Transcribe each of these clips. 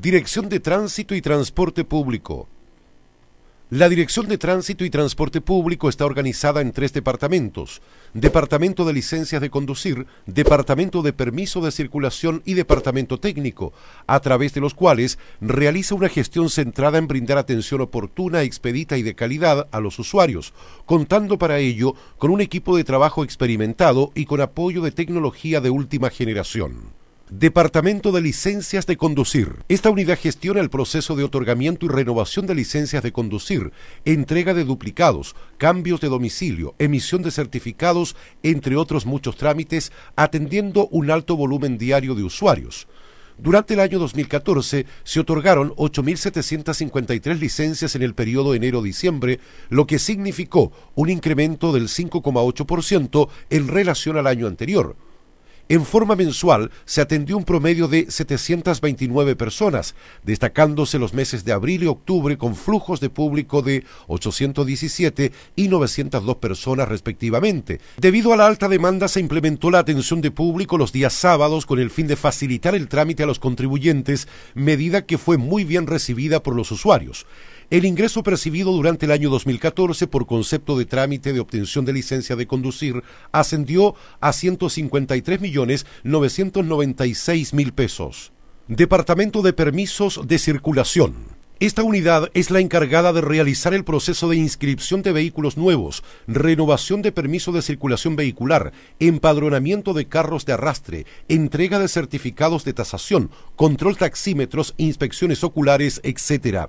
Dirección de Tránsito y Transporte Público. La Dirección de Tránsito y Transporte Público está organizada en tres departamentos, Departamento de Licencias de Conducir, Departamento de Permiso de Circulación y Departamento Técnico, a través de los cuales realiza una gestión centrada en brindar atención oportuna, expedita y de calidad a los usuarios, contando para ello con un equipo de trabajo experimentado y con apoyo de tecnología de última generación. Departamento de Licencias de Conducir. Esta unidad gestiona el proceso de otorgamiento y renovación de licencias de conducir, entrega de duplicados, cambios de domicilio, emisión de certificados, entre otros muchos trámites, atendiendo un alto volumen diario de usuarios. Durante el año 2014 se otorgaron 8.753 licencias en el periodo enero-diciembre, lo que significó un incremento del 5,8% en relación al año anterior. En forma mensual se atendió un promedio de 729 personas, destacándose los meses de abril y octubre con flujos de público de 817 y 902 personas respectivamente. Debido a la alta demanda se implementó la atención de público los días sábados con el fin de facilitar el trámite a los contribuyentes, medida que fue muy bien recibida por los usuarios. El ingreso percibido durante el año 2014 por concepto de trámite de obtención de licencia de conducir ascendió a 153 millones pesos. Departamento de Permisos de Circulación. Esta unidad es la encargada de realizar el proceso de inscripción de vehículos nuevos, renovación de permiso de circulación vehicular, empadronamiento de carros de arrastre, entrega de certificados de tasación, control taxímetros, inspecciones oculares, etc.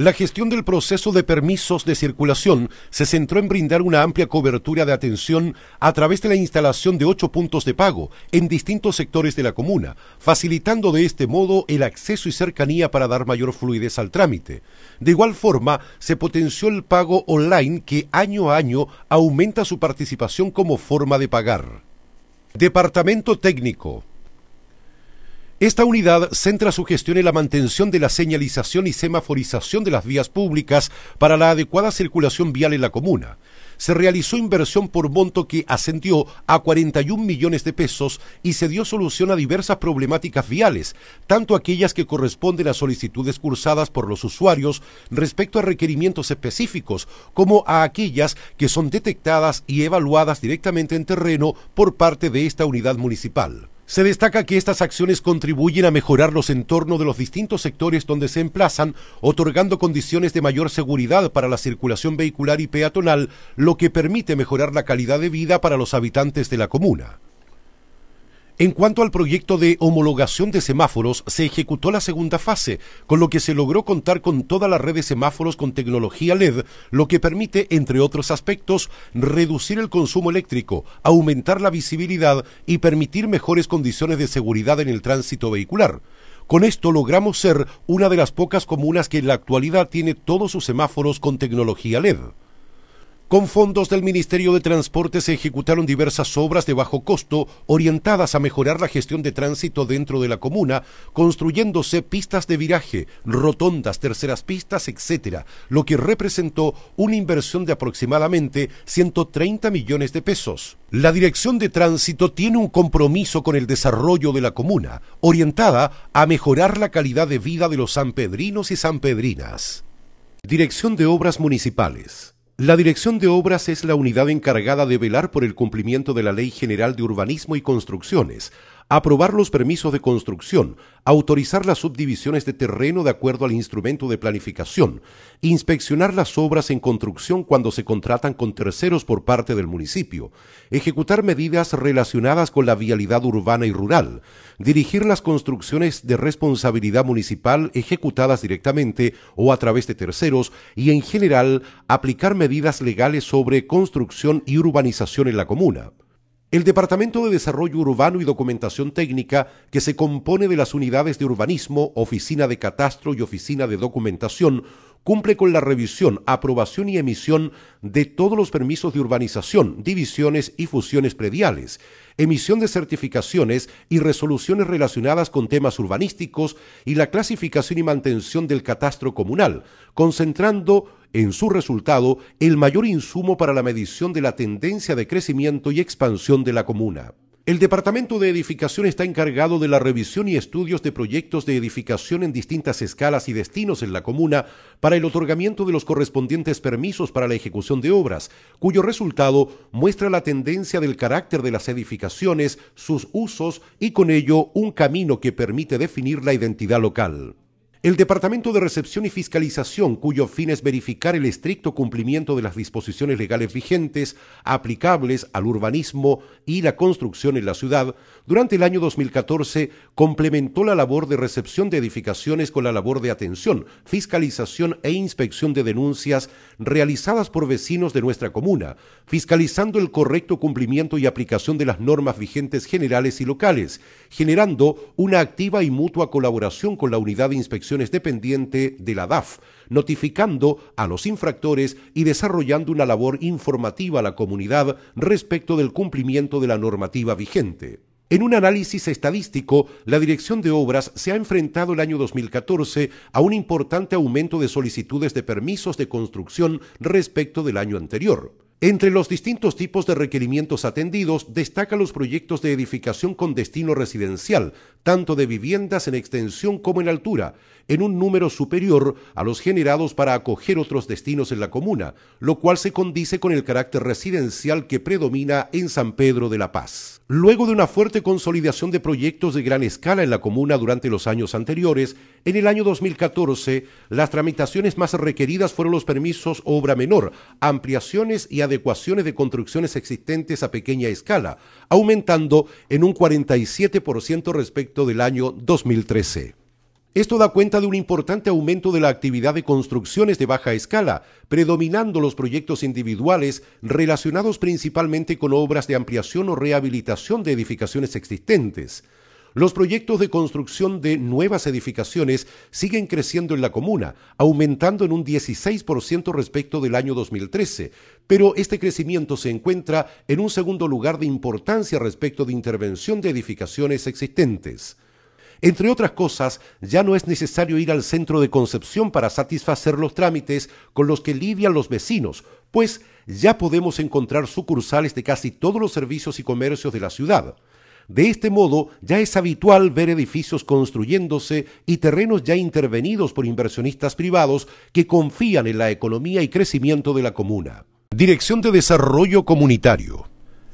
La gestión del proceso de permisos de circulación se centró en brindar una amplia cobertura de atención a través de la instalación de ocho puntos de pago en distintos sectores de la comuna, facilitando de este modo el acceso y cercanía para dar mayor fluidez al trámite. De igual forma, se potenció el pago online que año a año aumenta su participación como forma de pagar. Departamento Técnico esta unidad centra su gestión en la mantención de la señalización y semaforización de las vías públicas para la adecuada circulación vial en la comuna. Se realizó inversión por monto que ascendió a 41 millones de pesos y se dio solución a diversas problemáticas viales, tanto aquellas que corresponden a solicitudes cursadas por los usuarios respecto a requerimientos específicos, como a aquellas que son detectadas y evaluadas directamente en terreno por parte de esta unidad municipal. Se destaca que estas acciones contribuyen a mejorar los entornos de los distintos sectores donde se emplazan, otorgando condiciones de mayor seguridad para la circulación vehicular y peatonal, lo que permite mejorar la calidad de vida para los habitantes de la comuna. En cuanto al proyecto de homologación de semáforos, se ejecutó la segunda fase, con lo que se logró contar con toda la red de semáforos con tecnología LED, lo que permite, entre otros aspectos, reducir el consumo eléctrico, aumentar la visibilidad y permitir mejores condiciones de seguridad en el tránsito vehicular. Con esto logramos ser una de las pocas comunas que en la actualidad tiene todos sus semáforos con tecnología LED. Con fondos del Ministerio de Transporte se ejecutaron diversas obras de bajo costo orientadas a mejorar la gestión de tránsito dentro de la comuna, construyéndose pistas de viraje, rotondas, terceras pistas, etc., lo que representó una inversión de aproximadamente 130 millones de pesos. La Dirección de Tránsito tiene un compromiso con el desarrollo de la comuna, orientada a mejorar la calidad de vida de los sanpedrinos y sanpedrinas. Dirección de Obras Municipales la Dirección de Obras es la unidad encargada de velar por el cumplimiento de la Ley General de Urbanismo y Construcciones, aprobar los permisos de construcción, autorizar las subdivisiones de terreno de acuerdo al instrumento de planificación, inspeccionar las obras en construcción cuando se contratan con terceros por parte del municipio, ejecutar medidas relacionadas con la vialidad urbana y rural, dirigir las construcciones de responsabilidad municipal ejecutadas directamente o a través de terceros y en general aplicar medidas legales sobre construcción y urbanización en la comuna. El Departamento de Desarrollo Urbano y Documentación Técnica, que se compone de las unidades de urbanismo, oficina de catastro y oficina de documentación, cumple con la revisión, aprobación y emisión de todos los permisos de urbanización, divisiones y fusiones prediales, emisión de certificaciones y resoluciones relacionadas con temas urbanísticos y la clasificación y mantención del catastro comunal, concentrando en su resultado el mayor insumo para la medición de la tendencia de crecimiento y expansión de la comuna. El Departamento de Edificación está encargado de la revisión y estudios de proyectos de edificación en distintas escalas y destinos en la comuna para el otorgamiento de los correspondientes permisos para la ejecución de obras, cuyo resultado muestra la tendencia del carácter de las edificaciones, sus usos y con ello un camino que permite definir la identidad local. El Departamento de Recepción y Fiscalización, cuyo fin es verificar el estricto cumplimiento de las disposiciones legales vigentes aplicables al urbanismo y la construcción en la ciudad, durante el año 2014 complementó la labor de recepción de edificaciones con la labor de atención, fiscalización e inspección de denuncias realizadas por vecinos de nuestra comuna, fiscalizando el correcto cumplimiento y aplicación de las normas vigentes generales y locales, generando una activa y mutua colaboración con la unidad de inspección dependiente de la DAF, notificando a los infractores y desarrollando una labor informativa a la comunidad respecto del cumplimiento de la normativa vigente. En un análisis estadístico, la Dirección de Obras se ha enfrentado el año 2014 a un importante aumento de solicitudes de permisos de construcción respecto del año anterior. Entre los distintos tipos de requerimientos atendidos, destacan los proyectos de edificación con destino residencial, tanto de viviendas en extensión como en altura, en un número superior a los generados para acoger otros destinos en la comuna, lo cual se condice con el carácter residencial que predomina en San Pedro de la Paz. Luego de una fuerte consolidación de proyectos de gran escala en la comuna durante los años anteriores, en el año 2014, las tramitaciones más requeridas fueron los permisos obra menor, ampliaciones y ecuaciones de construcciones existentes a pequeña escala, aumentando en un 47% respecto del año 2013. Esto da cuenta de un importante aumento de la actividad de construcciones de baja escala, predominando los proyectos individuales relacionados principalmente con obras de ampliación o rehabilitación de edificaciones existentes. Los proyectos de construcción de nuevas edificaciones siguen creciendo en la comuna, aumentando en un 16% respecto del año 2013, pero este crecimiento se encuentra en un segundo lugar de importancia respecto de intervención de edificaciones existentes. Entre otras cosas, ya no es necesario ir al centro de Concepción para satisfacer los trámites con los que lidian los vecinos, pues ya podemos encontrar sucursales de casi todos los servicios y comercios de la ciudad. De este modo, ya es habitual ver edificios construyéndose y terrenos ya intervenidos por inversionistas privados que confían en la economía y crecimiento de la comuna. Dirección de Desarrollo Comunitario.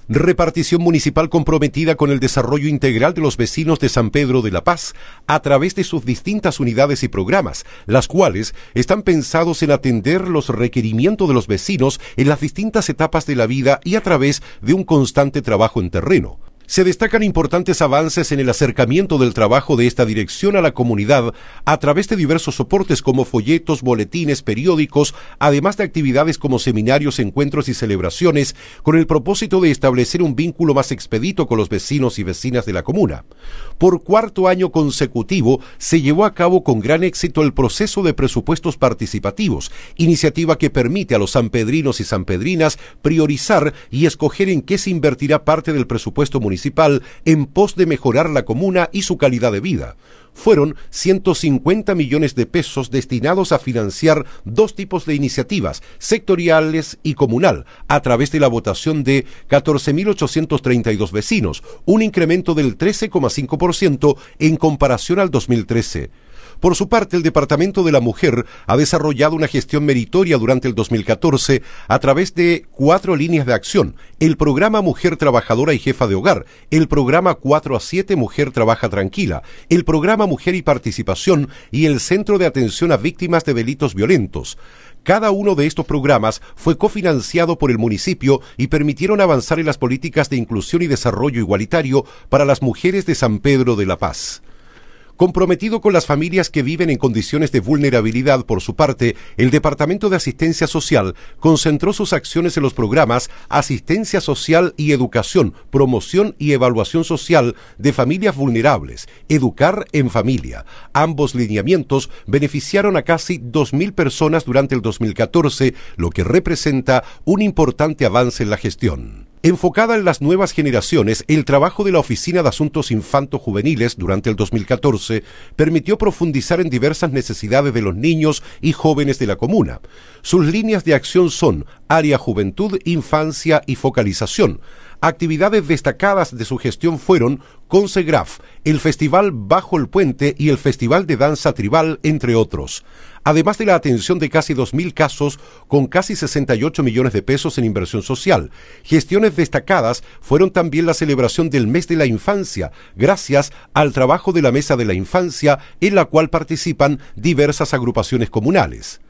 Repartición municipal comprometida con el desarrollo integral de los vecinos de San Pedro de la Paz a través de sus distintas unidades y programas, las cuales están pensados en atender los requerimientos de los vecinos en las distintas etapas de la vida y a través de un constante trabajo en terreno se destacan importantes avances en el acercamiento del trabajo de esta dirección a la comunidad a través de diversos soportes como folletos, boletines, periódicos, además de actividades como seminarios, encuentros y celebraciones, con el propósito de establecer un vínculo más expedito con los vecinos y vecinas de la comuna. Por cuarto año consecutivo se llevó a cabo con gran éxito el proceso de presupuestos participativos, iniciativa que permite a los sanpedrinos y sanpedrinas priorizar y escoger en qué se invertirá parte del presupuesto municipal municipal en pos de mejorar la comuna y su calidad de vida. Fueron 150 millones de pesos destinados a financiar dos tipos de iniciativas, sectoriales y comunal, a través de la votación de 14.832 vecinos, un incremento del 13,5% en comparación al 2013. Por su parte, el Departamento de la Mujer ha desarrollado una gestión meritoria durante el 2014 a través de cuatro líneas de acción. El programa Mujer Trabajadora y Jefa de Hogar, el programa 4 a 7 Mujer Trabaja Tranquila, el programa Mujer y Participación y el Centro de Atención a Víctimas de Delitos Violentos. Cada uno de estos programas fue cofinanciado por el municipio y permitieron avanzar en las políticas de inclusión y desarrollo igualitario para las mujeres de San Pedro de la Paz. Comprometido con las familias que viven en condiciones de vulnerabilidad por su parte, el Departamento de Asistencia Social concentró sus acciones en los programas Asistencia Social y Educación, Promoción y Evaluación Social de Familias Vulnerables, Educar en Familia. Ambos lineamientos beneficiaron a casi 2.000 personas durante el 2014, lo que representa un importante avance en la gestión enfocada en las nuevas generaciones, el trabajo de la Oficina de Asuntos Infanto-Juveniles durante el 2014 permitió profundizar en diversas necesidades de los niños y jóvenes de la comuna. Sus líneas de acción son área juventud, infancia y focalización. Actividades destacadas de su gestión fueron Consegraf, el Festival Bajo el Puente y el Festival de Danza Tribal, entre otros además de la atención de casi 2.000 casos con casi 68 millones de pesos en inversión social. Gestiones destacadas fueron también la celebración del mes de la infancia, gracias al trabajo de la Mesa de la Infancia, en la cual participan diversas agrupaciones comunales.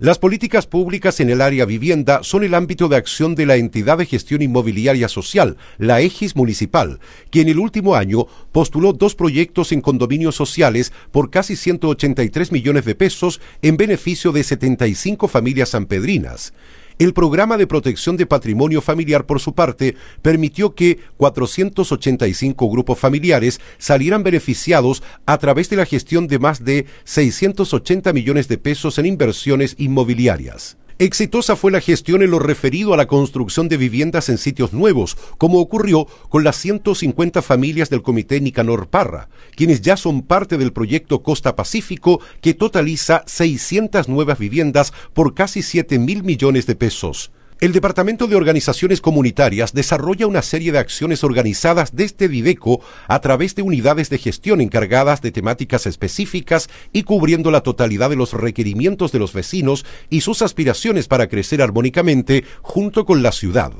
Las políticas públicas en el área vivienda son el ámbito de acción de la entidad de gestión inmobiliaria social, la EGIS Municipal, que en el último año postuló dos proyectos en condominios sociales por casi 183 millones de pesos en beneficio de 75 familias sanpedrinas. El programa de protección de patrimonio familiar, por su parte, permitió que 485 grupos familiares salieran beneficiados a través de la gestión de más de 680 millones de pesos en inversiones inmobiliarias. Exitosa fue la gestión en lo referido a la construcción de viviendas en sitios nuevos, como ocurrió con las 150 familias del Comité Nicanor Parra, quienes ya son parte del proyecto Costa Pacífico, que totaliza 600 nuevas viviendas por casi 7 mil millones de pesos. El Departamento de Organizaciones Comunitarias desarrolla una serie de acciones organizadas desde Dideco a través de unidades de gestión encargadas de temáticas específicas y cubriendo la totalidad de los requerimientos de los vecinos y sus aspiraciones para crecer armónicamente junto con la ciudad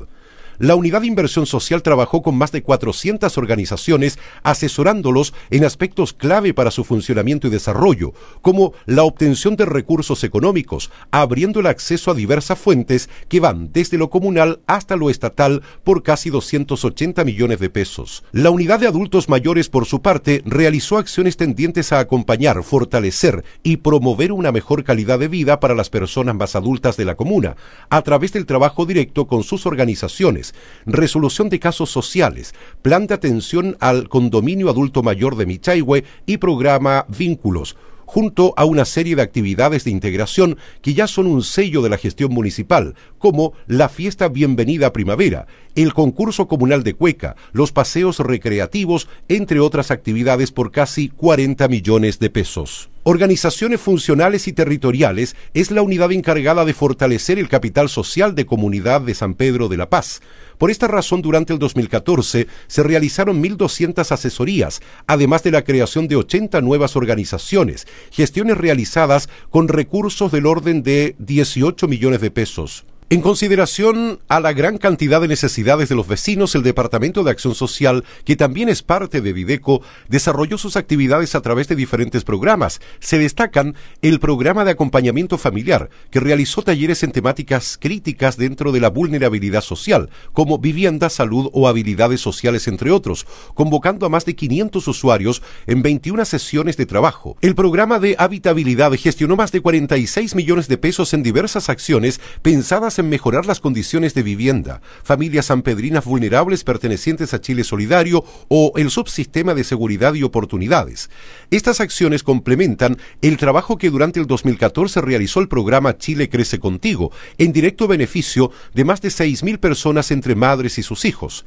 la Unidad de Inversión Social trabajó con más de 400 organizaciones asesorándolos en aspectos clave para su funcionamiento y desarrollo, como la obtención de recursos económicos, abriendo el acceso a diversas fuentes que van desde lo comunal hasta lo estatal por casi 280 millones de pesos. La Unidad de Adultos Mayores, por su parte, realizó acciones tendientes a acompañar, fortalecer y promover una mejor calidad de vida para las personas más adultas de la comuna, a través del trabajo directo con sus organizaciones resolución de casos sociales, plan de atención al condominio adulto mayor de Michaihue y programa Vínculos junto a una serie de actividades de integración que ya son un sello de la gestión municipal, como la fiesta Bienvenida a Primavera, el concurso comunal de cueca, los paseos recreativos, entre otras actividades por casi 40 millones de pesos. Organizaciones funcionales y territoriales es la unidad encargada de fortalecer el capital social de comunidad de San Pedro de la Paz. Por esta razón, durante el 2014 se realizaron 1.200 asesorías, además de la creación de 80 nuevas organizaciones, gestiones realizadas con recursos del orden de 18 millones de pesos. En consideración a la gran cantidad de necesidades de los vecinos, el Departamento de Acción Social, que también es parte de Videco, desarrolló sus actividades a través de diferentes programas. Se destacan el programa de acompañamiento familiar, que realizó talleres en temáticas críticas dentro de la vulnerabilidad social, como vivienda, salud o habilidades sociales, entre otros, convocando a más de 500 usuarios en 21 sesiones de trabajo. El programa de habitabilidad gestionó más de 46 millones de pesos en diversas acciones pensadas en mejorar las condiciones de vivienda, familias sanpedrinas vulnerables pertenecientes a Chile Solidario o el subsistema de seguridad y oportunidades. Estas acciones complementan el trabajo que durante el 2014 realizó el programa Chile Crece Contigo, en directo beneficio de más de 6.000 personas entre madres y sus hijos.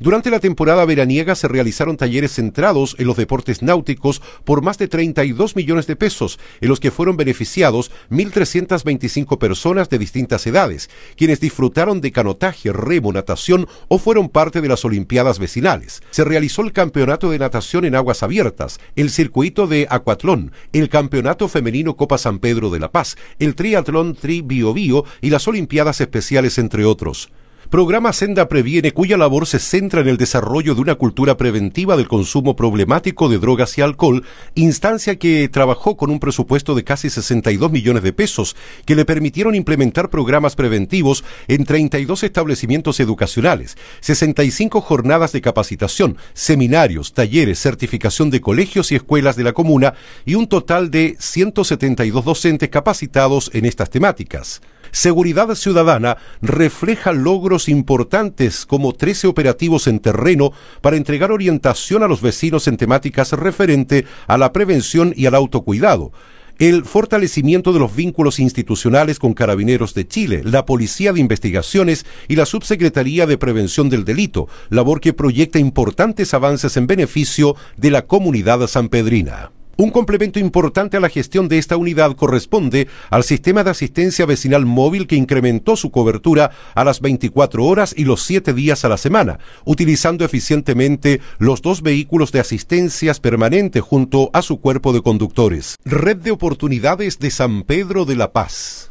Durante la temporada veraniega se realizaron talleres centrados en los deportes náuticos por más de 32 millones de pesos, en los que fueron beneficiados 1.325 personas de distintas edades, quienes disfrutaron de canotaje, remo, natación o fueron parte de las Olimpiadas vecinales. Se realizó el campeonato de natación en aguas abiertas, el circuito de acuatlón, el campeonato femenino Copa San Pedro de la Paz, el triatlón Tri Bio Bio y las Olimpiadas especiales, entre otros. Programa Senda Previene, cuya labor se centra en el desarrollo de una cultura preventiva del consumo problemático de drogas y alcohol, instancia que trabajó con un presupuesto de casi 62 millones de pesos, que le permitieron implementar programas preventivos en 32 establecimientos educacionales, 65 jornadas de capacitación, seminarios, talleres, certificación de colegios y escuelas de la comuna y un total de 172 docentes capacitados en estas temáticas. Seguridad Ciudadana refleja logros importantes como 13 operativos en terreno para entregar orientación a los vecinos en temáticas referente a la prevención y al autocuidado el fortalecimiento de los vínculos institucionales con Carabineros de Chile, la Policía de Investigaciones y la Subsecretaría de Prevención del Delito, labor que proyecta importantes avances en beneficio de la comunidad sanpedrina. Un complemento importante a la gestión de esta unidad corresponde al sistema de asistencia vecinal móvil que incrementó su cobertura a las 24 horas y los 7 días a la semana, utilizando eficientemente los dos vehículos de asistencias permanente junto a su cuerpo de conductores. Red de Oportunidades de San Pedro de la Paz.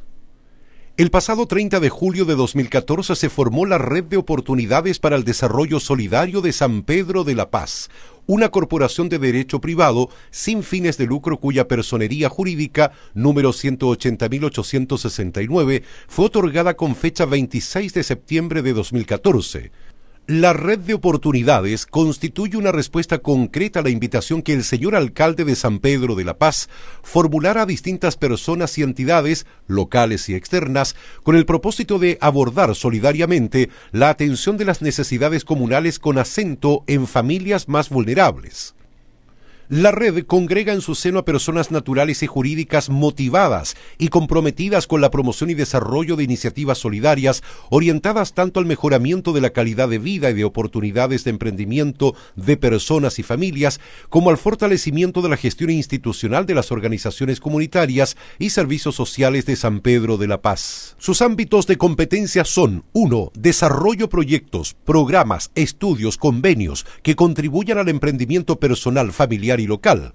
El pasado 30 de julio de 2014 se formó la Red de Oportunidades para el Desarrollo Solidario de San Pedro de la Paz, una corporación de derecho privado sin fines de lucro cuya personería jurídica número 180.869 fue otorgada con fecha 26 de septiembre de 2014 la red de oportunidades constituye una respuesta concreta a la invitación que el señor alcalde de San Pedro de la Paz formulara a distintas personas y entidades, locales y externas, con el propósito de abordar solidariamente la atención de las necesidades comunales con acento en familias más vulnerables. La red congrega en su seno a personas naturales y jurídicas motivadas y comprometidas con la promoción y desarrollo de iniciativas solidarias orientadas tanto al mejoramiento de la calidad de vida y de oportunidades de emprendimiento de personas y familias, como al fortalecimiento de la gestión institucional de las organizaciones comunitarias y servicios sociales de San Pedro de la Paz. Sus ámbitos de competencia son 1. Desarrollo proyectos, programas, estudios, convenios que contribuyan al emprendimiento personal, familiar y local.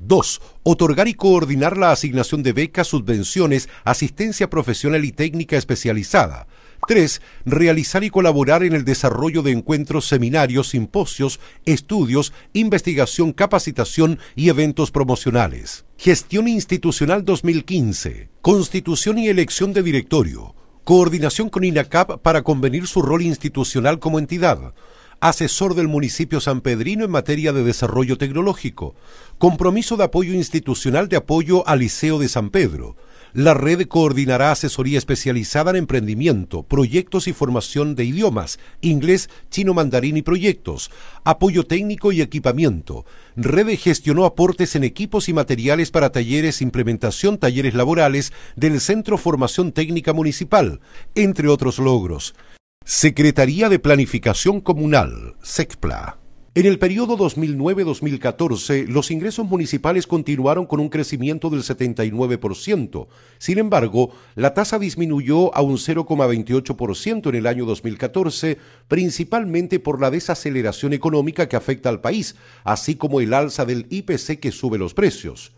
2. Otorgar y coordinar la asignación de becas, subvenciones, asistencia profesional y técnica especializada. 3. Realizar y colaborar en el desarrollo de encuentros, seminarios, simposios, estudios, investigación, capacitación y eventos promocionales. Gestión Institucional 2015. Constitución y elección de directorio. Coordinación con INACAP para convenir su rol institucional como entidad asesor del municipio San Pedrino en materia de desarrollo tecnológico, compromiso de apoyo institucional de apoyo al Liceo de San Pedro. La red coordinará asesoría especializada en emprendimiento, proyectos y formación de idiomas, inglés, chino mandarín y proyectos, apoyo técnico y equipamiento. Red gestionó aportes en equipos y materiales para talleres, implementación, talleres laborales del Centro Formación Técnica Municipal, entre otros logros. Secretaría de Planificación Comunal, SECPLA. En el periodo 2009-2014, los ingresos municipales continuaron con un crecimiento del 79%. Sin embargo, la tasa disminuyó a un 0,28% en el año 2014, principalmente por la desaceleración económica que afecta al país, así como el alza del IPC que sube los precios.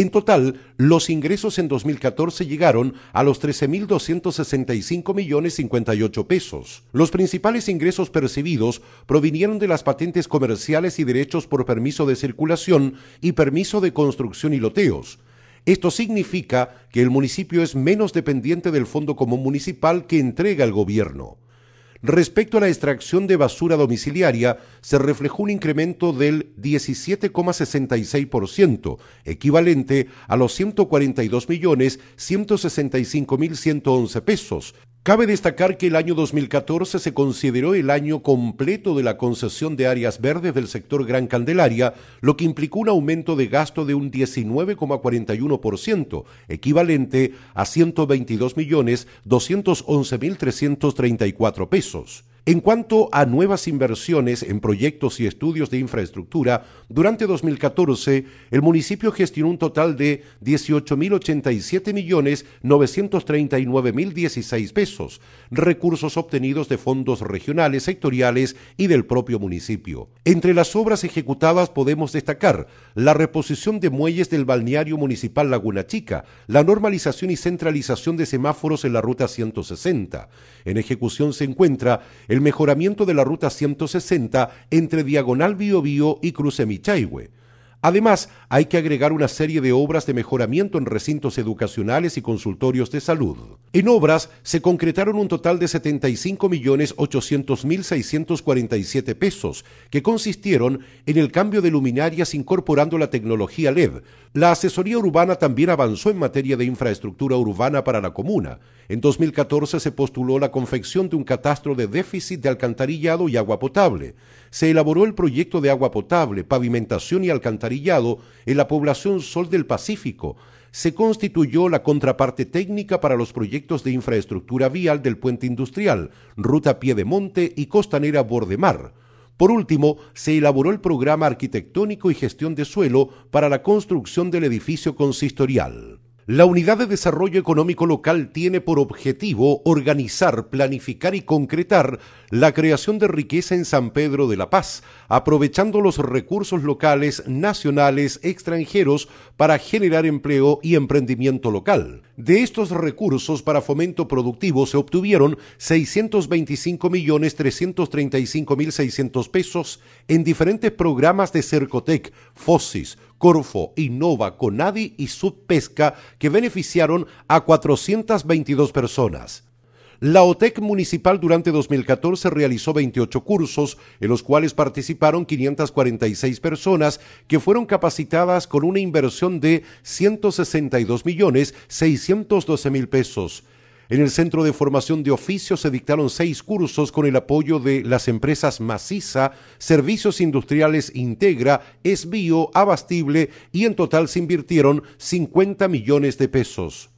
En total, los ingresos en 2014 llegaron a los 13.265 millones 58 pesos. Los principales ingresos percibidos provinieron de las patentes comerciales y derechos por permiso de circulación y permiso de construcción y loteos. Esto significa que el municipio es menos dependiente del Fondo Común Municipal que entrega el gobierno. Respecto a la extracción de basura domiciliaria, se reflejó un incremento del 17,66%, equivalente a los 142.165.111 pesos, Cabe destacar que el año 2014 se consideró el año completo de la concesión de áreas verdes del sector Gran Candelaria, lo que implicó un aumento de gasto de un 19,41%, equivalente a 122.211.334 pesos. En cuanto a nuevas inversiones en proyectos y estudios de infraestructura, durante 2014 el municipio gestionó un total de 18.087.939.016 pesos, recursos obtenidos de fondos regionales, sectoriales y del propio municipio. Entre las obras ejecutadas podemos destacar la reposición de muelles del balneario municipal Laguna Chica, la normalización y centralización de semáforos en la ruta 160. En ejecución se encuentra el el mejoramiento de la ruta 160 entre Diagonal Biobío y Cruce Michaiwe. Además, hay que agregar una serie de obras de mejoramiento en recintos educacionales y consultorios de salud. En obras se concretaron un total de 75.800.647 pesos, que consistieron en el cambio de luminarias incorporando la tecnología LED. La asesoría urbana también avanzó en materia de infraestructura urbana para la comuna en 2014 se postuló la confección de un catastro de déficit de alcantarillado y agua potable. Se elaboró el proyecto de agua potable, pavimentación y alcantarillado en la población Sol del Pacífico. Se constituyó la contraparte técnica para los proyectos de infraestructura vial del puente industrial, ruta Piedemonte y costanera Bordemar. Por último, se elaboró el programa arquitectónico y gestión de suelo para la construcción del edificio consistorial. La Unidad de Desarrollo Económico Local tiene por objetivo organizar, planificar y concretar la creación de riqueza en San Pedro de la Paz, aprovechando los recursos locales, nacionales, extranjeros para generar empleo y emprendimiento local. De estos recursos para fomento productivo se obtuvieron 625.335.600 pesos en diferentes programas de Cercotec, FOSIS, Corfo, Innova, Conadi y Subpesca, que beneficiaron a 422 personas. La OTEC municipal durante 2014 realizó 28 cursos, en los cuales participaron 546 personas que fueron capacitadas con una inversión de $162.612.000 pesos. En el Centro de Formación de Oficios se dictaron seis cursos con el apoyo de las empresas Maciza, Servicios Industriales Integra, Esvío, Abastible y en total se invirtieron 50 millones de pesos.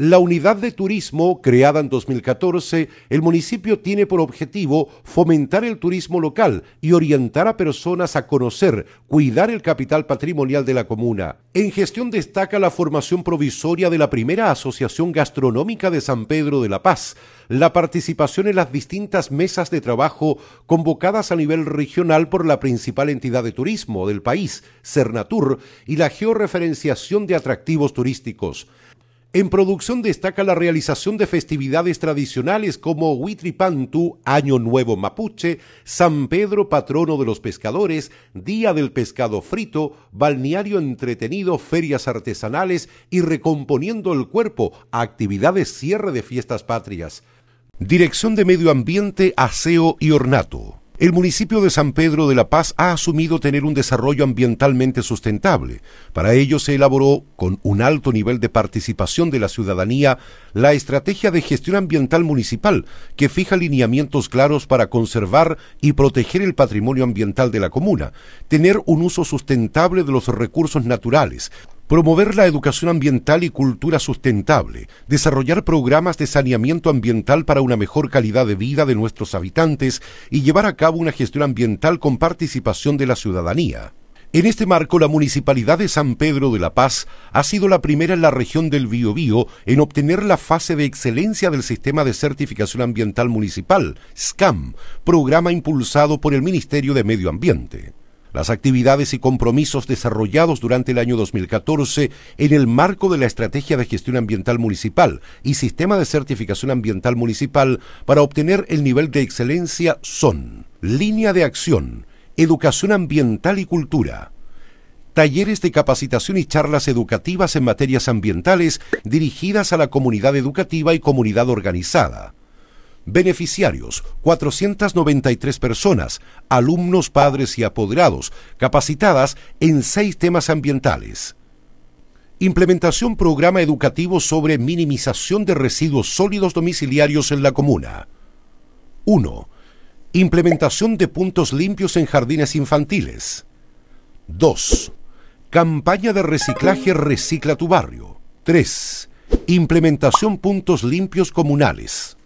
La unidad de turismo, creada en 2014, el municipio tiene por objetivo fomentar el turismo local y orientar a personas a conocer, cuidar el capital patrimonial de la comuna. En gestión destaca la formación provisoria de la primera Asociación Gastronómica de San Pedro de la Paz, la participación en las distintas mesas de trabajo convocadas a nivel regional por la principal entidad de turismo del país, Cernatur, y la georreferenciación de atractivos turísticos. En producción destaca la realización de festividades tradicionales como Huitripantu, Año Nuevo Mapuche, San Pedro, patrono de los pescadores, Día del Pescado Frito, balneario entretenido, ferias artesanales y recomponiendo el cuerpo, actividades cierre de fiestas patrias. Dirección de Medio Ambiente, Aseo y Ornato. El municipio de San Pedro de la Paz ha asumido tener un desarrollo ambientalmente sustentable. Para ello se elaboró, con un alto nivel de participación de la ciudadanía, la Estrategia de Gestión Ambiental Municipal, que fija lineamientos claros para conservar y proteger el patrimonio ambiental de la comuna, tener un uso sustentable de los recursos naturales, promover la educación ambiental y cultura sustentable, desarrollar programas de saneamiento ambiental para una mejor calidad de vida de nuestros habitantes y llevar a cabo una gestión ambiental con participación de la ciudadanía. En este marco, la Municipalidad de San Pedro de la Paz ha sido la primera en la región del Biobío en obtener la fase de excelencia del Sistema de Certificación Ambiental Municipal, SCAM, programa impulsado por el Ministerio de Medio Ambiente las actividades y compromisos desarrollados durante el año 2014 en el marco de la Estrategia de Gestión Ambiental Municipal y Sistema de Certificación Ambiental Municipal para obtener el nivel de excelencia son Línea de Acción, Educación Ambiental y Cultura, talleres de capacitación y charlas educativas en materias ambientales dirigidas a la comunidad educativa y comunidad organizada Beneficiarios, 493 personas, alumnos, padres y apoderados, capacitadas en seis temas ambientales. Implementación programa educativo sobre minimización de residuos sólidos domiciliarios en la comuna. 1. Implementación de puntos limpios en jardines infantiles. 2. Campaña de reciclaje Recicla tu barrio. 3. Implementación puntos limpios comunales.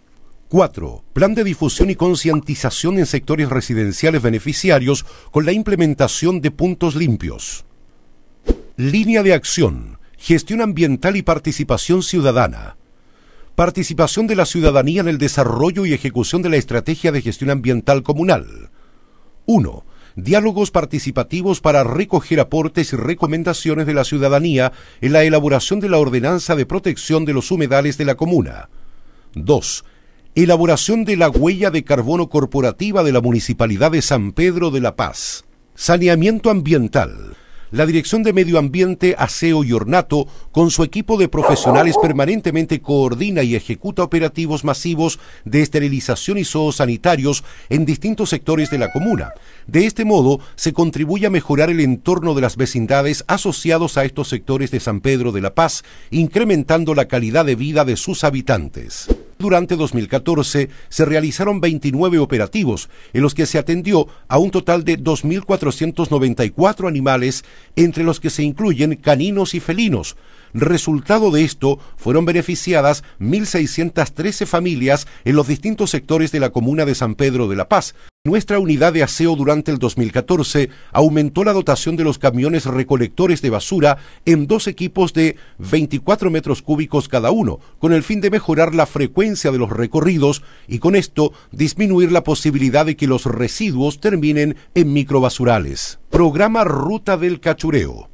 4. Plan de difusión y concientización en sectores residenciales beneficiarios con la implementación de puntos limpios. Línea de acción. Gestión ambiental y participación ciudadana. Participación de la ciudadanía en el desarrollo y ejecución de la estrategia de gestión ambiental comunal. 1. Diálogos participativos para recoger aportes y recomendaciones de la ciudadanía en la elaboración de la ordenanza de protección de los humedales de la comuna. 2 Elaboración de la huella de carbono corporativa de la Municipalidad de San Pedro de la Paz. Saneamiento ambiental. La Dirección de Medio Ambiente, Aseo y Ornato, con su equipo de profesionales, permanentemente coordina y ejecuta operativos masivos de esterilización y zoosanitarios en distintos sectores de la comuna. De este modo, se contribuye a mejorar el entorno de las vecindades asociados a estos sectores de San Pedro de la Paz, incrementando la calidad de vida de sus habitantes. Durante 2014 se realizaron 29 operativos en los que se atendió a un total de 2.494 animales, entre los que se incluyen caninos y felinos. Resultado de esto fueron beneficiadas 1.613 familias en los distintos sectores de la comuna de San Pedro de la Paz. Nuestra unidad de aseo durante el 2014 aumentó la dotación de los camiones recolectores de basura en dos equipos de 24 metros cúbicos cada uno, con el fin de mejorar la frecuencia de los recorridos y con esto disminuir la posibilidad de que los residuos terminen en microbasurales. Programa Ruta del Cachureo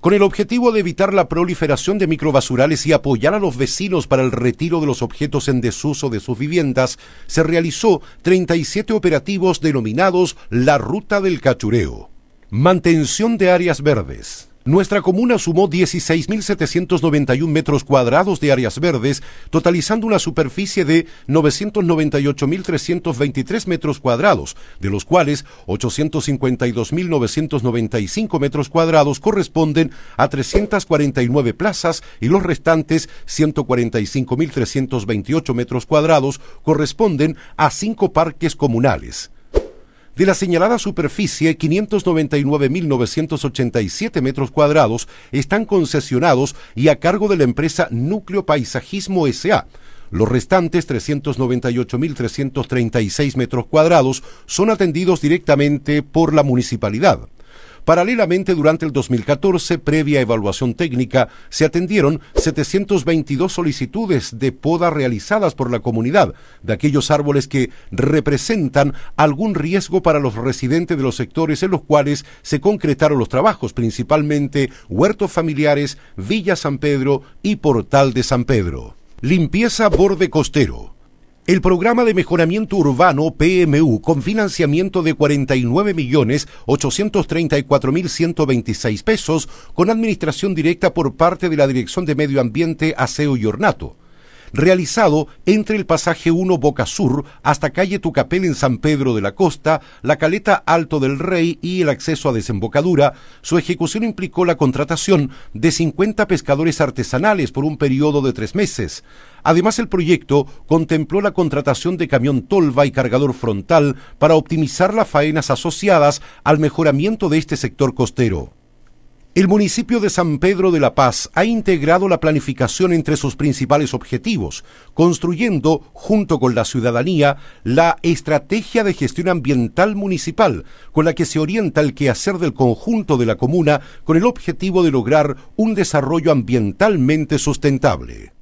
con el objetivo de evitar la proliferación de microbasurales y apoyar a los vecinos para el retiro de los objetos en desuso de sus viviendas, se realizó 37 operativos denominados la Ruta del Cachureo. Mantención de áreas verdes nuestra comuna sumó 16.791 metros cuadrados de áreas verdes, totalizando una superficie de 998.323 metros cuadrados, de los cuales 852.995 metros cuadrados corresponden a 349 plazas y los restantes 145.328 metros cuadrados corresponden a cinco parques comunales. De la señalada superficie, 599.987 metros cuadrados están concesionados y a cargo de la empresa Núcleo Paisajismo S.A. Los restantes 398.336 metros cuadrados son atendidos directamente por la municipalidad. Paralelamente, durante el 2014, previa evaluación técnica, se atendieron 722 solicitudes de poda realizadas por la comunidad de aquellos árboles que representan algún riesgo para los residentes de los sectores en los cuales se concretaron los trabajos, principalmente huertos familiares, Villa San Pedro y Portal de San Pedro. Limpieza borde costero. El programa de mejoramiento urbano PMU con financiamiento de 49.834.126 millones pesos con administración directa por parte de la Dirección de Medio Ambiente, Aseo y Ornato realizado entre el pasaje 1 Boca Sur hasta calle Tucapel en San Pedro de la Costa, la caleta Alto del Rey y el acceso a desembocadura, su ejecución implicó la contratación de 50 pescadores artesanales por un periodo de tres meses. Además, el proyecto contempló la contratación de camión tolva y cargador frontal para optimizar las faenas asociadas al mejoramiento de este sector costero. El municipio de San Pedro de la Paz ha integrado la planificación entre sus principales objetivos, construyendo, junto con la ciudadanía, la estrategia de gestión ambiental municipal, con la que se orienta el quehacer del conjunto de la comuna con el objetivo de lograr un desarrollo ambientalmente sustentable.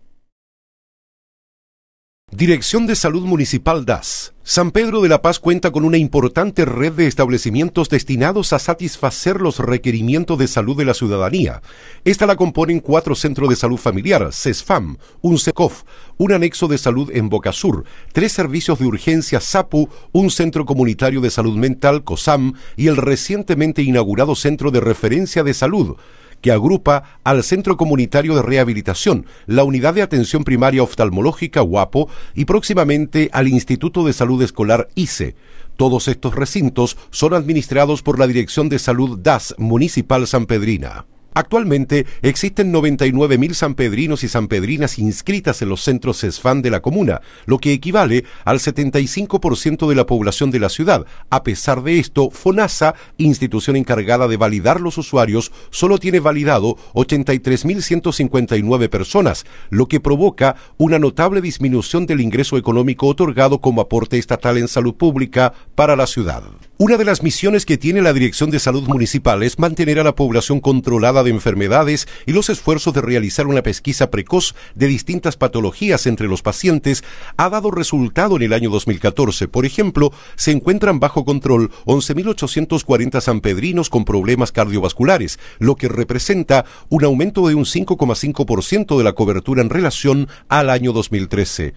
Dirección de Salud Municipal DAS. San Pedro de la Paz cuenta con una importante red de establecimientos destinados a satisfacer los requerimientos de salud de la ciudadanía. Esta la componen cuatro centros de salud familiar, CESFAM, un SECOF, un anexo de salud en Sur, tres servicios de urgencia SAPU, un centro comunitario de salud mental COSAM y el recientemente inaugurado centro de referencia de salud que agrupa al Centro Comunitario de Rehabilitación, la Unidad de Atención Primaria Oftalmológica UAPO, y próximamente al Instituto de Salud Escolar ICE. Todos estos recintos son administrados por la Dirección de Salud DAS Municipal San Pedrina. Actualmente existen 99.000 sanpedrinos y sanpedrinas inscritas en los centros SESFAN de la comuna, lo que equivale al 75% de la población de la ciudad. A pesar de esto, FONASA, institución encargada de validar los usuarios, solo tiene validado 83.159 personas, lo que provoca una notable disminución del ingreso económico otorgado como aporte estatal en salud pública para la ciudad. Una de las misiones que tiene la Dirección de Salud Municipal es mantener a la población controlada de enfermedades y los esfuerzos de realizar una pesquisa precoz de distintas patologías entre los pacientes ha dado resultado en el año 2014. Por ejemplo, se encuentran bajo control 11.840 sanpedrinos con problemas cardiovasculares, lo que representa un aumento de un 5,5% de la cobertura en relación al año 2013.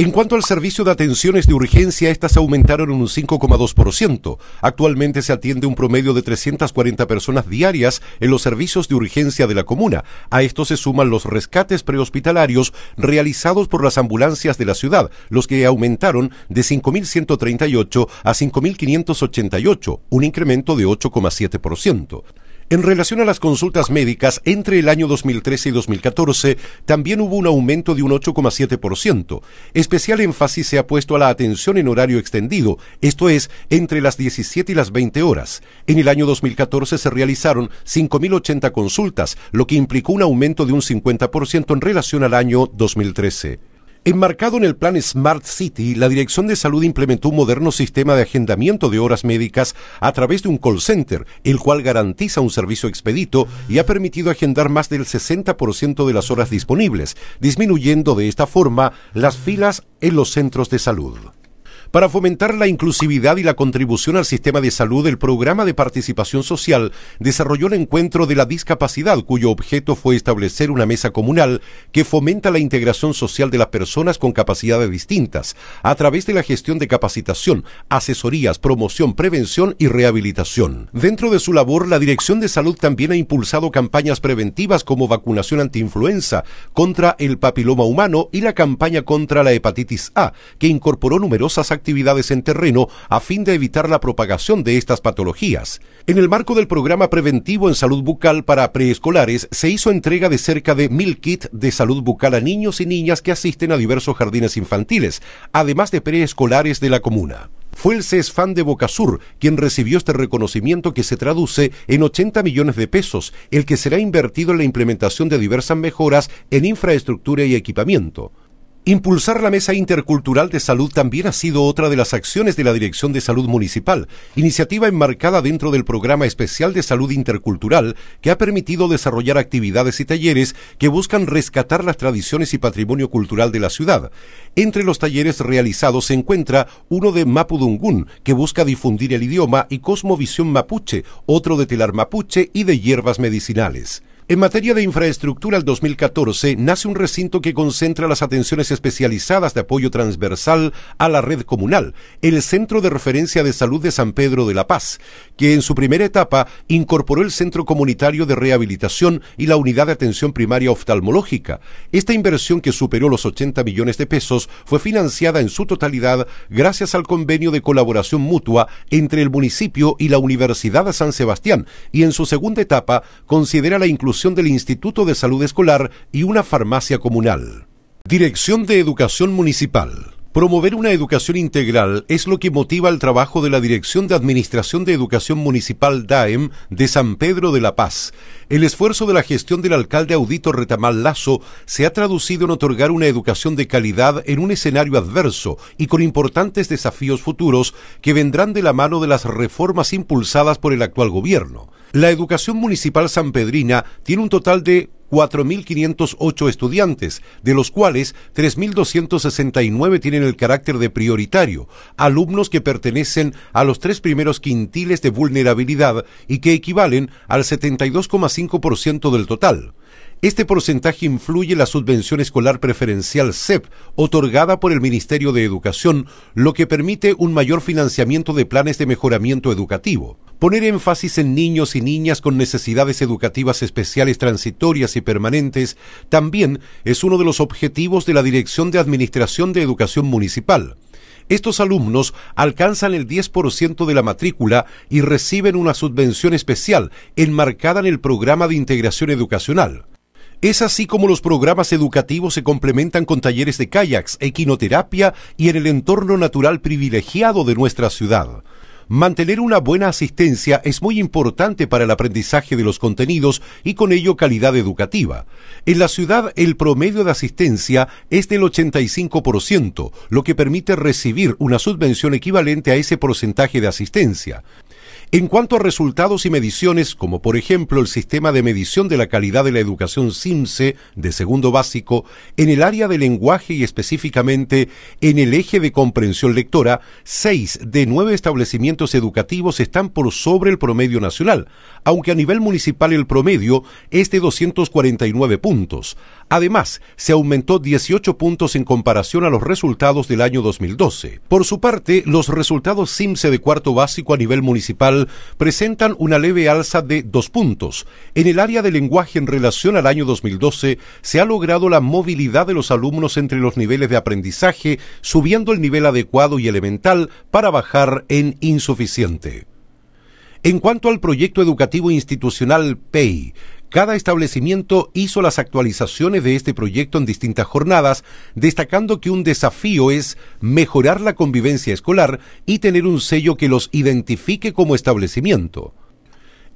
En cuanto al servicio de atenciones de urgencia, estas aumentaron un 5,2%. Actualmente se atiende un promedio de 340 personas diarias en los servicios de urgencia de la comuna. A esto se suman los rescates prehospitalarios realizados por las ambulancias de la ciudad, los que aumentaron de 5.138 a 5.588, un incremento de 8,7%. En relación a las consultas médicas, entre el año 2013 y 2014 también hubo un aumento de un 8,7%. Especial énfasis se ha puesto a la atención en horario extendido, esto es, entre las 17 y las 20 horas. En el año 2014 se realizaron 5.080 consultas, lo que implicó un aumento de un 50% en relación al año 2013. Enmarcado en el plan Smart City, la Dirección de Salud implementó un moderno sistema de agendamiento de horas médicas a través de un call center, el cual garantiza un servicio expedito y ha permitido agendar más del 60% de las horas disponibles, disminuyendo de esta forma las filas en los centros de salud. Para fomentar la inclusividad y la contribución al sistema de salud, el Programa de Participación Social desarrolló el encuentro de la discapacidad, cuyo objeto fue establecer una mesa comunal que fomenta la integración social de las personas con capacidades distintas a través de la gestión de capacitación, asesorías, promoción, prevención y rehabilitación. Dentro de su labor, la Dirección de Salud también ha impulsado campañas preventivas como vacunación antiinfluenza contra el papiloma humano y la campaña contra la hepatitis A, que incorporó numerosas actividades en terreno a fin de evitar la propagación de estas patologías. En el marco del programa preventivo en salud bucal para preescolares, se hizo entrega de cerca de mil kits de salud bucal a niños y niñas que asisten a diversos jardines infantiles, además de preescolares de la comuna fue el CESFAN de Bocasur quien recibió este reconocimiento que se traduce en 80 millones de pesos, el que será invertido en la implementación de diversas mejoras en infraestructura y equipamiento. Impulsar la Mesa Intercultural de Salud también ha sido otra de las acciones de la Dirección de Salud Municipal, iniciativa enmarcada dentro del Programa Especial de Salud Intercultural que ha permitido desarrollar actividades y talleres que buscan rescatar las tradiciones y patrimonio cultural de la ciudad. Entre los talleres realizados se encuentra uno de Mapudungun que busca difundir el idioma y cosmovisión mapuche, otro de telar mapuche y de hierbas medicinales. En materia de infraestructura, el 2014 nace un recinto que concentra las atenciones especializadas de apoyo transversal a la red comunal, el Centro de Referencia de Salud de San Pedro de la Paz, que en su primera etapa incorporó el Centro Comunitario de Rehabilitación y la Unidad de Atención Primaria Oftalmológica. Esta inversión, que superó los 80 millones de pesos, fue financiada en su totalidad gracias al convenio de colaboración mutua entre el municipio y la Universidad de San Sebastián, y en su segunda etapa considera la inclusión del Instituto de Salud Escolar y una farmacia comunal. Dirección de Educación Municipal. Promover una educación integral es lo que motiva el trabajo de la Dirección de Administración de Educación Municipal DAEM de San Pedro de la Paz. El esfuerzo de la gestión del alcalde Audito Retamal Lazo se ha traducido en otorgar una educación de calidad en un escenario adverso y con importantes desafíos futuros que vendrán de la mano de las reformas impulsadas por el actual gobierno. La educación municipal sanpedrina tiene un total de 4.508 estudiantes, de los cuales 3.269 tienen el carácter de prioritario, alumnos que pertenecen a los tres primeros quintiles de vulnerabilidad y que equivalen al 72,5% del total. Este porcentaje influye la subvención escolar preferencial CEP, otorgada por el Ministerio de Educación, lo que permite un mayor financiamiento de planes de mejoramiento educativo. Poner énfasis en niños y niñas con necesidades educativas especiales transitorias y permanentes también es uno de los objetivos de la Dirección de Administración de Educación Municipal. Estos alumnos alcanzan el 10% de la matrícula y reciben una subvención especial enmarcada en el programa de integración educacional. Es así como los programas educativos se complementan con talleres de kayaks, equinoterapia y en el entorno natural privilegiado de nuestra ciudad. Mantener una buena asistencia es muy importante para el aprendizaje de los contenidos y con ello calidad educativa. En la ciudad el promedio de asistencia es del 85%, lo que permite recibir una subvención equivalente a ese porcentaje de asistencia. En cuanto a resultados y mediciones, como por ejemplo el sistema de medición de la calidad de la educación CIMSE de segundo básico, en el área de lenguaje y específicamente en el eje de comprensión lectora, seis de nueve establecimientos educativos están por sobre el promedio nacional, aunque a nivel municipal el promedio es de 249 puntos. Además, se aumentó 18 puntos en comparación a los resultados del año 2012. Por su parte, los resultados simse de cuarto básico a nivel municipal presentan una leve alza de dos puntos. En el área de lenguaje en relación al año 2012, se ha logrado la movilidad de los alumnos entre los niveles de aprendizaje, subiendo el nivel adecuado y elemental para bajar en insuficiente. En cuanto al proyecto educativo institucional PEI, cada establecimiento hizo las actualizaciones de este proyecto en distintas jornadas, destacando que un desafío es mejorar la convivencia escolar y tener un sello que los identifique como establecimiento.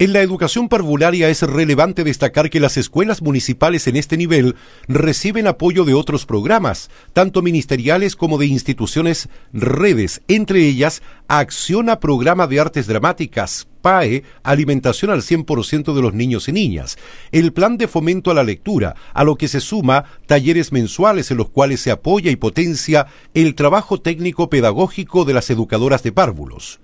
En la educación parvularia es relevante destacar que las escuelas municipales en este nivel reciben apoyo de otros programas, tanto ministeriales como de instituciones redes, entre ellas Acciona Programa de Artes Dramáticas, PAE alimentación al 100% de los niños y niñas, el plan de fomento a la lectura, a lo que se suma talleres mensuales en los cuales se apoya y potencia el trabajo técnico pedagógico de las educadoras de párvulos.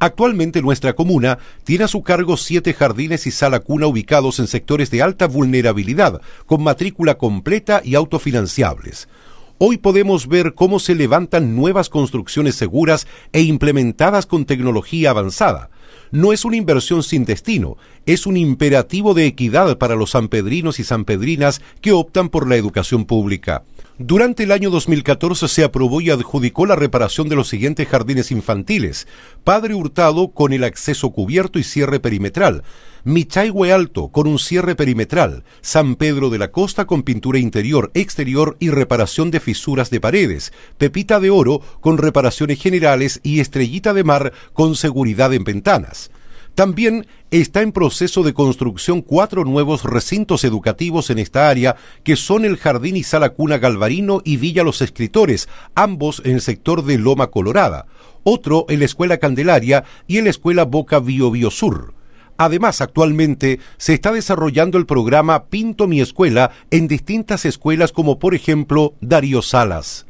Actualmente nuestra comuna tiene a su cargo siete jardines y sala cuna ubicados en sectores de alta vulnerabilidad, con matrícula completa y autofinanciables. Hoy podemos ver cómo se levantan nuevas construcciones seguras e implementadas con tecnología avanzada no es una inversión sin destino, es un imperativo de equidad para los sanpedrinos y sanpedrinas que optan por la educación pública. Durante el año 2014 se aprobó y adjudicó la reparación de los siguientes jardines infantiles. Padre Hurtado con el acceso cubierto y cierre perimetral. Michayhue Alto con un cierre perimetral. San Pedro de la Costa con pintura interior, exterior y reparación de fisuras de paredes. Pepita de Oro con reparaciones generales y Estrellita de Mar con seguridad en ventanas. También está en proceso de construcción cuatro nuevos recintos educativos en esta área, que son el Jardín y Sala Cuna Galvarino y Villa Los Escritores, ambos en el sector de Loma Colorada, otro en la Escuela Candelaria y en la Escuela Boca Bio, Bio Sur. Además, actualmente se está desarrollando el programa Pinto mi Escuela en distintas escuelas como por ejemplo Darío Salas.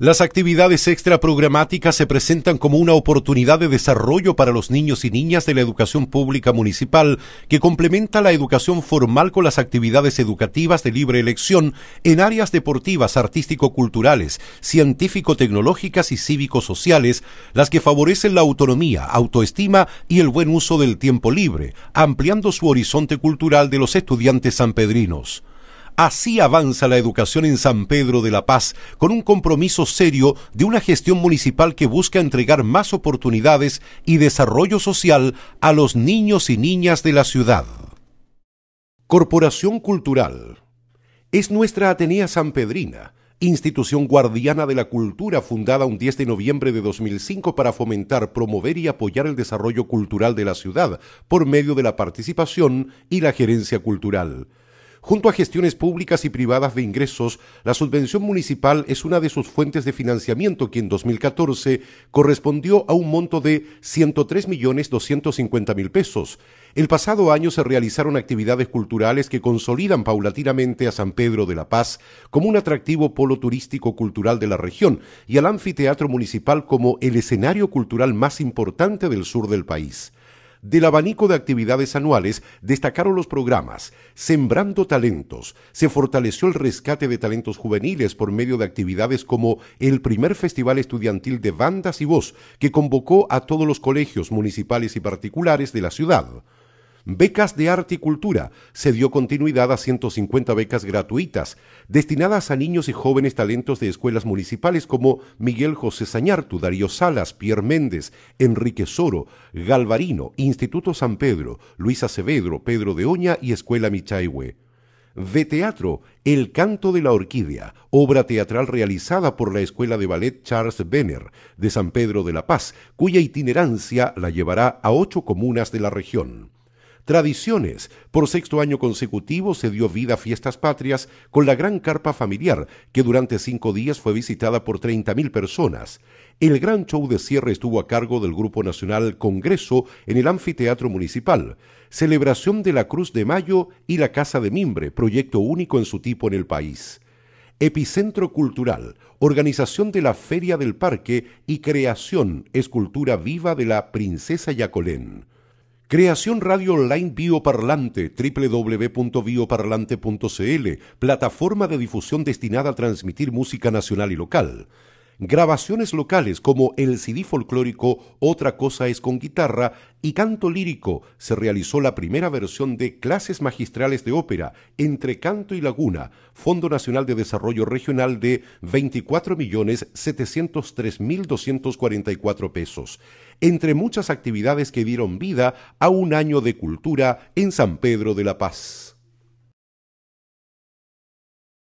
Las actividades extraprogramáticas se presentan como una oportunidad de desarrollo para los niños y niñas de la educación pública municipal que complementa la educación formal con las actividades educativas de libre elección en áreas deportivas, artístico-culturales, científico-tecnológicas y cívico-sociales, las que favorecen la autonomía, autoestima y el buen uso del tiempo libre, ampliando su horizonte cultural de los estudiantes sanpedrinos. Así avanza la educación en San Pedro de la Paz, con un compromiso serio de una gestión municipal que busca entregar más oportunidades y desarrollo social a los niños y niñas de la ciudad. Corporación Cultural. Es nuestra Atenea Pedrina, institución guardiana de la cultura fundada un 10 de noviembre de 2005 para fomentar, promover y apoyar el desarrollo cultural de la ciudad por medio de la participación y la gerencia cultural Junto a gestiones públicas y privadas de ingresos, la subvención municipal es una de sus fuentes de financiamiento que en 2014 correspondió a un monto de 103.250.000 pesos. El pasado año se realizaron actividades culturales que consolidan paulatinamente a San Pedro de la Paz como un atractivo polo turístico cultural de la región y al anfiteatro municipal como el escenario cultural más importante del sur del país. Del abanico de actividades anuales destacaron los programas Sembrando Talentos, se fortaleció el rescate de talentos juveniles por medio de actividades como el primer Festival Estudiantil de Bandas y Voz, que convocó a todos los colegios municipales y particulares de la ciudad. Becas de arte y cultura. Se dio continuidad a 150 becas gratuitas destinadas a niños y jóvenes talentos de escuelas municipales como Miguel José Sañartu, Darío Salas, Pierre Méndez, Enrique Soro, Galvarino, Instituto San Pedro, Luis Acevedo, Pedro de Oña y Escuela Michaiwe. de teatro El canto de la orquídea, obra teatral realizada por la Escuela de Ballet Charles Benner de San Pedro de la Paz, cuya itinerancia la llevará a ocho comunas de la región. Tradiciones. Por sexto año consecutivo se dio vida a fiestas patrias con la gran carpa familiar, que durante cinco días fue visitada por 30.000 personas. El gran show de cierre estuvo a cargo del Grupo Nacional Congreso en el Anfiteatro Municipal. Celebración de la Cruz de Mayo y la Casa de Mimbre, proyecto único en su tipo en el país. Epicentro Cultural, organización de la Feria del Parque y creación, escultura viva de la Princesa Yacolén. Creación Radio Online Bioparlante, www.bioparlante.cl, plataforma de difusión destinada a transmitir música nacional y local grabaciones locales como el CD folclórico Otra cosa es con guitarra y canto lírico se realizó la primera versión de clases magistrales de ópera entre canto y laguna, Fondo Nacional de Desarrollo Regional de 24.703.244 pesos, entre muchas actividades que dieron vida a un año de cultura en San Pedro de la Paz.